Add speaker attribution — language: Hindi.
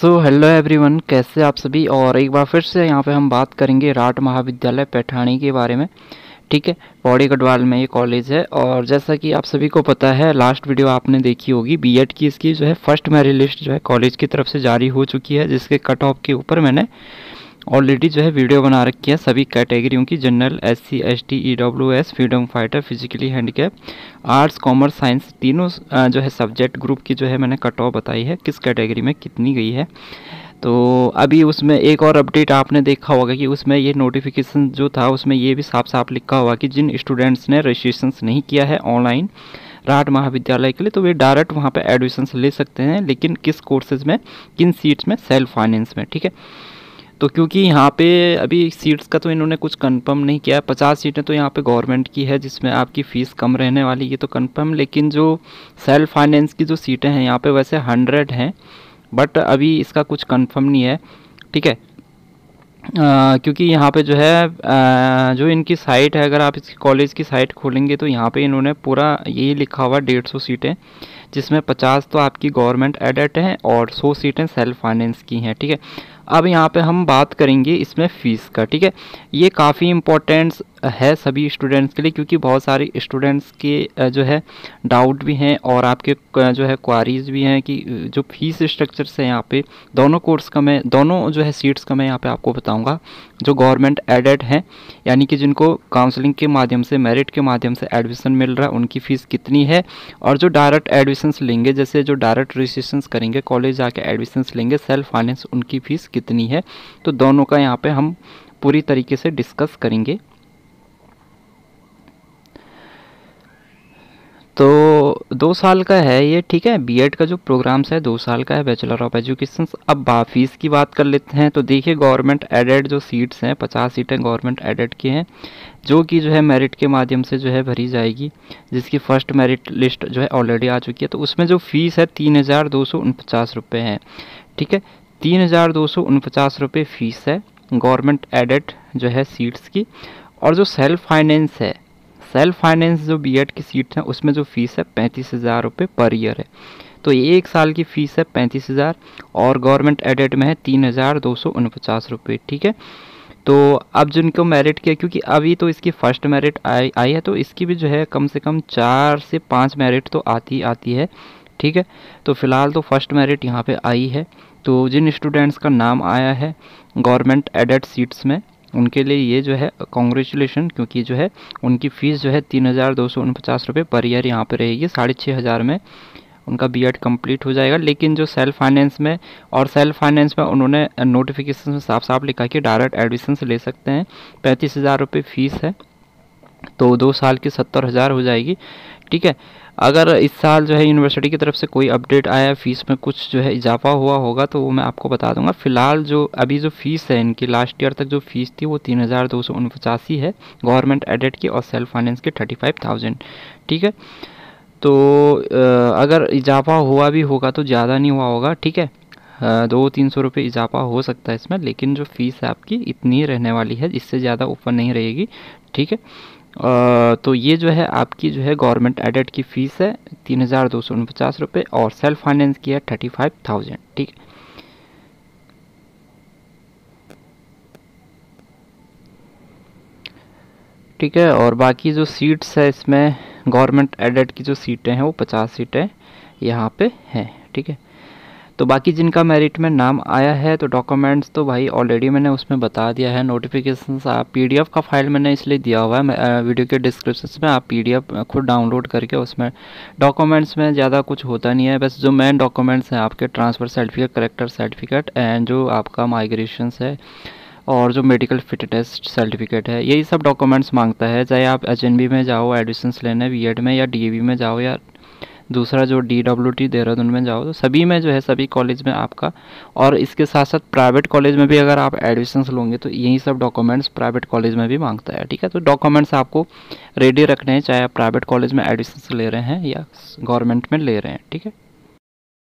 Speaker 1: सो हेलो एवरीवन कैसे आप सभी और एक बार फिर से यहाँ पे हम बात करेंगे राट महाविद्यालय पैठाणी के बारे में ठीक है पौड़ी गढ़वाल में ये कॉलेज है और जैसा कि आप सभी को पता है लास्ट वीडियो आपने देखी होगी बीएड की इसकी जो है फर्स्ट मेरी लिस्ट जो है कॉलेज की तरफ से जारी हो चुकी है जिसके कट ऑफ के ऊपर मैंने ऑलरेडी जो है वीडियो बना रखी है सभी कैटेगरियों की general S C S T E W S freedom fighter physically handicap arts commerce science तीनों जो है सब्जेक्ट ग्रुप की जो है मैंने कट ऑफ बताई है किस कैटेगरी में कितनी गई है तो अभी उसमें एक और अपडेट आपने देखा होगा कि उसमें ये नोटिफिकेशन जो था उसमें ये भी साफ साफ लिखा हुआ कि जिन स्टूडेंट्स ने रजिस्ट्रेशन नहीं किया है ऑनलाइन राट महाविद्यालय के लिए तो वे डायरेक्ट वहाँ पर एडमिशन्स ले सकते हैं लेकिन किस कोर्सेज़ में किन सीट्स में सेल्फ फाइनेंस में ठीक है तो क्योंकि यहाँ पे अभी सीट्स का तो इन्होंने कुछ कंफर्म नहीं किया है पचास सीटें तो यहाँ पे गवर्नमेंट की है जिसमें आपकी फ़ीस कम रहने वाली ये तो कंफर्म लेकिन जो सेल्फ फाइनेंस की जो सीटें हैं यहाँ पे वैसे हंड्रेड हैं बट अभी इसका कुछ कंफर्म नहीं है ठीक है आ, क्योंकि यहाँ पे जो है आ, जो इनकी साइट है अगर आप इस कॉलेज की साइट खोलेंगे तो यहाँ पे इन्होंने पूरा यही लिखा हुआ डेढ़ सौ सीटें जिसमें पचास तो आपकी गवर्नमेंट एडेट हैं और सौ सीटें सेल्फ फाइनेंस की हैं ठीक है थीके? अब यहाँ पे हम बात करेंगे इसमें फ़ीस का ठीक है ये काफ़ी इम्पोर्टेंट है सभी स्टूडेंट्स के लिए क्योंकि बहुत सारे स्टूडेंट्स के जो है डाउट भी हैं और आपके जो है क्वारीज भी हैं कि जो फीस स्ट्रक्चर से यहाँ पे दोनों कोर्स का मैं दोनों जो है सीट्स का मैं यहाँ पे आपको बताऊंगा जो गवर्नमेंट एडेड हैं यानी कि जिनको काउंसलिंग के माध्यम से मेरिट के माध्यम से एडमिशन मिल रहा है उनकी फ़ीस कितनी है और जो डायरेक्ट एडमिशन्स लेंगे जैसे जो डायरेक्ट रजिस्ट्रेशंस करेंगे कॉलेज जाके एडमिशन्स लेंगे सेल्फ फाइनेंस उनकी फ़ीस कितनी है तो दोनों का यहाँ पर हम पूरी तरीके से डिस्कस करेंगे तो दो साल का है ये ठीक है बीएड का जो प्रोग्राम्स है दो साल का है बैचलर ऑफ एजुकेशन अब बाफीस की बात कर लेते हैं तो देखिए गवर्नमेंट एडेड जो सीट्स हैं पचास सीटें गवर्नमेंट एडेड की हैं जो कि जो है मेरिट के माध्यम से जो है भरी जाएगी जिसकी फ़र्स्ट मेरिट लिस्ट जो है ऑलरेडी आ चुकी है तो उसमें जो फ़ीस है तीन हज़ार दो सौ उनपचास रुपये है ठीक है तीन हज़ार दो सौ उनपचास रुपये फ़ीस है गवर्नमेंट एडेड जो है सीट्स की और जो सेल्फ फाइनेंस है सेल्फ फाइनेंस जो बीएड की सीट है उसमें जो फ़ीस है पैंतीस हज़ार रुपये पर ईयर है तो ये एक साल की फ़ीस है पैंतीस हज़ार और गवर्नमेंट एडेड में है तीन हज़ार दो सौ उनपचास रुपये ठीक है तो अब जिनको मेरिट किया क्योंकि अभी तो इसकी फ़र्स्ट मेरिट आई आई है तो इसकी भी जो है कम से कम चार से पाँच मेरिट तो आती आती है ठीक है तो फ़िलहाल तो फर्स्ट मेरिट यहाँ पर आई है तो जिन स्टूडेंट्स का नाम आया है गवर्नमेंट एडेड सीट्स में उनके लिए ये जो है कॉन्ग्रेचुलेसन क्योंकि जो है उनकी फ़ीस जो है तीन हज़ार दो सौ उनपचास रुपये पर ईयर यहाँ पर रहेगी साढ़े छः हज़ार में उनका बी एड कम्प्लीट हो जाएगा लेकिन जो सेल्फ फाइनेंस में और सेल्फ फाइनेंस में उन्होंने नोटिफिकेशन में साफ साफ लिखा कि डायरेक्ट एडमिशन ले सकते हैं पैंतीस हज़ार रुपये फ़ीस है तो दो साल की सत्तर हज़ार हो जाएगी ठीक है अगर इस साल जो है यूनिवर्सिटी की तरफ से कोई अपडेट आया फ़ीस में कुछ जो है इजाफा हुआ होगा तो वो मैं आपको बता दूंगा फ़िलहाल जो अभी जो फ़ीस है इनकी लास्ट ईयर तक जो फ़ीस थी वो तीन हज़ार दो सौ उनपचासी है गवर्नमेंट एडेड की और सेल्फ फाइनेंस की थर्टी फाइव थाउजेंड ठीक है तो अगर इजाफा हुआ भी होगा तो ज़्यादा नहीं हुआ होगा ठीक है दो तीन सौ रुपये इजाफा हो सकता है इसमें लेकिन जो फ़ीस है आपकी इतनी रहने वाली है इससे ज़्यादा ऊपर नहीं रहेगी ठीक है तो ये जो है आपकी जो है गवर्नमेंट एडेड की फ़ीस है तीन हज़ार दो सौ उनपचास रुपये और सेल्फ फाइनेंस की है थर्टी फाइव थाउजेंड ठीक है ठीक है और बाकी जो सीट्स है इसमें गवर्नमेंट एडेड की जो सीटें हैं वो पचास सीटें यहाँ पे हैं ठीक है तो बाकी जिनका मेरिट में नाम आया है तो डॉक्यूमेंट्स तो भाई ऑलरेडी मैंने उसमें बता दिया है नोटिफिकेशन आप पी का फाइल मैंने इसलिए दिया हुआ है वीडियो के डिस्क्रिप्शन में आप पी खुद डाउनलोड करके उसमें डॉक्यूमेंट्स में ज़्यादा कुछ होता नहीं है बस जो मेन डॉक्यूमेंट्स हैं आपके transfer certificate character certificate and जो आपका माइग्रेशन है और जो मेडिकल फिट टेस्ट सर्टिफिकेट है यही सब डॉक्यूमेंट्स मांगता है चाहे आप एच में जाओ एडमिशन्स लेने बी में या डी में जाओ या दूसरा जो डी डब्ल्यू टी देहरादून में जाओ तो सभी में जो है सभी कॉलेज में आपका और इसके साथ साथ प्राइवेट कॉलेज में भी अगर आप एडमिशन्स लोगे तो यही सब डॉक्यूमेंट्स प्राइवेट कॉलेज में भी मांगता है ठीक है तो डॉक्यूमेंट्स आपको रेडी रखने हैं चाहे आप प्राइवेट कॉलेज में एडमिशन्स ले रहे हैं या गवर्नमेंट में ले रहे हैं ठीक है